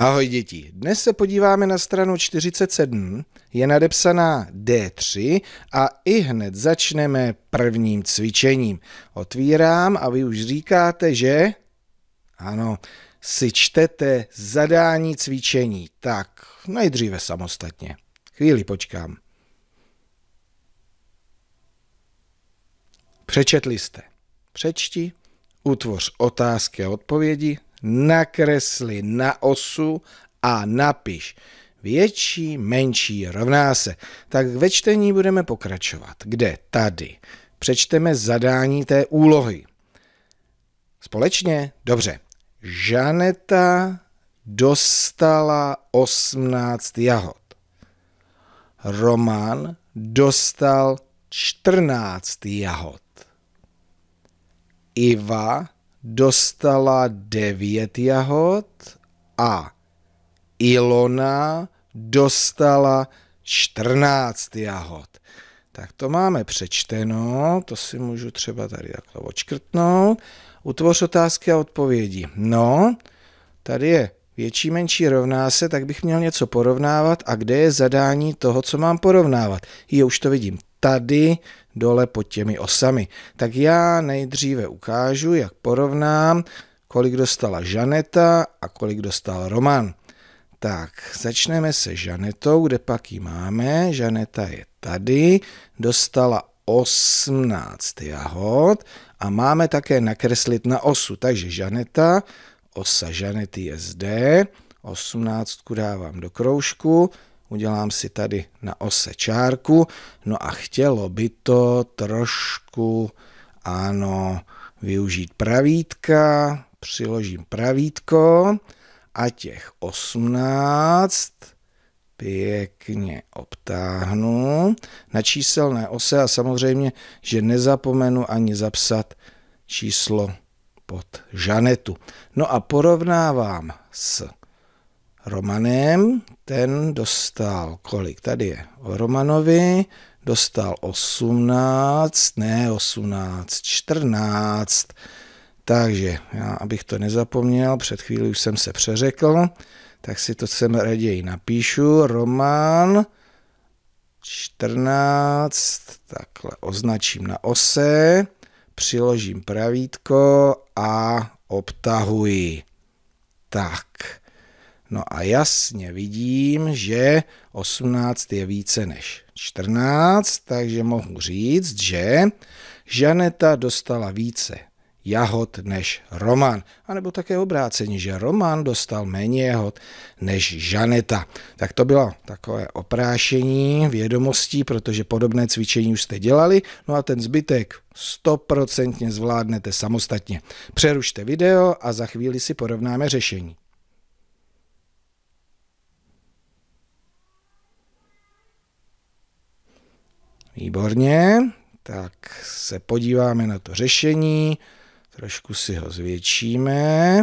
Ahoj děti, dnes se podíváme na stranu 47, je nadepsaná D3 a i hned začneme prvním cvičením. Otvírám a vy už říkáte, že... Ano, si čtete zadání cvičení. Tak, nejdříve samostatně. Chvíli počkám. Přečetli jste. Přečti, utvoř otázky a odpovědi, nakresli na osu a napiš větší, menší rovná se. Tak ve čtení budeme pokračovat. Kde? Tady. Přečteme zadání té úlohy. Společně? Dobře. Žaneta dostala 18 jahod. Roman dostal 14 jahod. Iva dostala devět jahod a Ilona dostala čtrnáct jahod. Tak to máme přečteno, to si můžu třeba tady takhle odškrtnout. Utvoř otázky a odpovědi. No, tady je větší, menší rovná se, tak bych měl něco porovnávat a kde je zadání toho, co mám porovnávat. Je, už to vidím tady dole pod těmi osami. Tak já nejdříve ukážu, jak porovnám, kolik dostala Žaneta a kolik dostal Roman. Tak, začneme se Žanetou, kde pak ji máme. Žaneta je tady, dostala 18 jahod a máme také nakreslit na osu. Takže Žaneta, osa Žanety je zde, 18 dávám do kroužku, udělám si tady na ose čárku, no a chtělo by to trošku, ano, využít pravítka, přiložím pravítko a těch 18 pěkně obtáhnu na číselné ose a samozřejmě, že nezapomenu ani zapsat číslo pod Žanetu. No a porovnávám s Romanem, ten dostal kolik? Tady je o Romanovi, dostal 18, ne 18, 14. Takže, já, abych to nezapomněl, před chvílí už jsem se přeřekl, tak si to sem raději napíšu. Roman 14, takhle označím na ose, přiložím pravítko a obtahuji. Tak. No a jasně vidím, že 18 je více než 14, takže mohu říct, že Žaneta dostala více jahod než Roman. A nebo také obráceně, že Roman dostal méně jahod než Žaneta. Tak to bylo takové oprášení vědomostí, protože podobné cvičení už jste dělali. No a ten zbytek stoprocentně zvládnete samostatně. Přerušte video a za chvíli si porovnáme řešení. Výborně, tak se podíváme na to řešení, trošku si ho zvětšíme.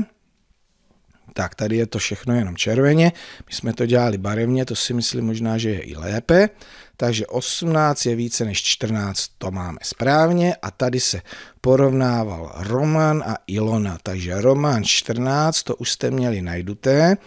Tak, tady je to všechno jenom červeně. My jsme to dělali barevně, to si myslím možná, že je i lépe. Takže 18 je více než 14, to máme správně. A tady se porovnával Roman a Ilona. Takže Roman 14, to už jste měli najduté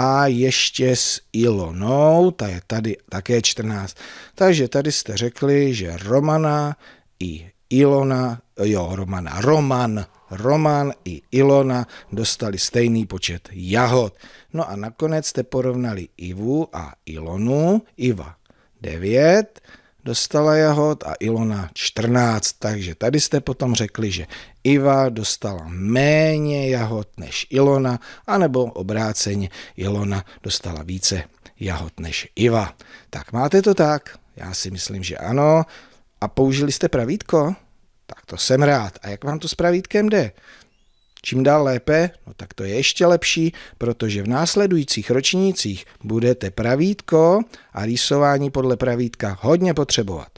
a ještě s Ilonou, ta je tady také 14. Takže tady jste řekli, že Romana i Ilona, jo, Romana, Roman, Roman i Ilona dostali stejný počet jahod. No a nakonec jste porovnali Ivu a Ilonu, Iva 9, dostala jahod a Ilona 14. Takže tady jste potom řekli, že Iva dostala méně jahod než Ilona, anebo obráceně Ilona dostala více jahod než Iva. Tak máte to tak? Já si myslím, že ano. A použili jste pravítko? Tak to jsem rád. A jak vám to s pravítkem jde? Čím dál lépe, no tak to je ještě lepší, protože v následujících ročnících budete pravítko a rýsování podle pravítka hodně potřebovat.